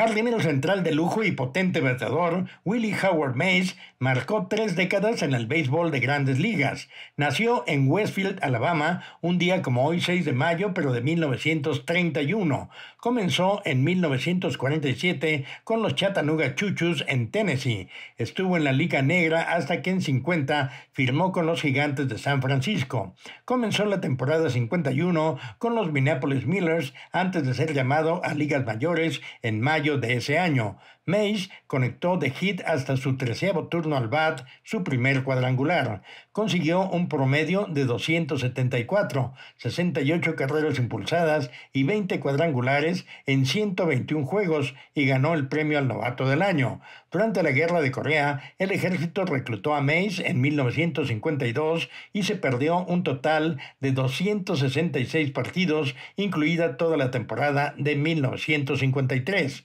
jardinero central de lujo y potente bateador, Willie Howard Mays, marcó tres décadas en el béisbol de grandes ligas. Nació en Westfield, Alabama, un día como hoy, 6 de mayo, pero de 1931. Comenzó en 1947 con los Chattanooga Chuchus en Tennessee. Estuvo en la Liga Negra hasta que en 50 firmó con los Gigantes de San Francisco. Comenzó la temporada 51 con los Minneapolis Millers antes de ser llamado a ligas mayores en mayo de ese año, Mace conectó de hit hasta su treceavo turno al bat, su primer cuadrangular. Consiguió un promedio de 274, 68 carreras impulsadas y 20 cuadrangulares en 121 juegos y ganó el premio al novato del año. Durante la Guerra de Corea, el ejército reclutó a Mace en 1952 y se perdió un total de 266 partidos, incluida toda la temporada de 1953.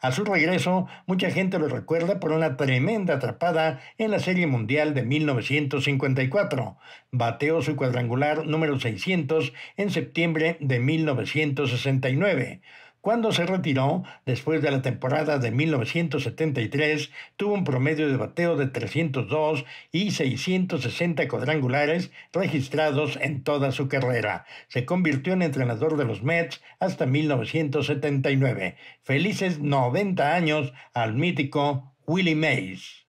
A su regreso, mucha gente lo recuerda por una tremenda atrapada en la Serie Mundial de 1954. Bateó su cuadrangular número 600 en septiembre de 1969. Cuando se retiró, después de la temporada de 1973, tuvo un promedio de bateo de 302 y 660 cuadrangulares registrados en toda su carrera. Se convirtió en entrenador de los Mets hasta 1979. Felices 90 años al mítico Willie Mays.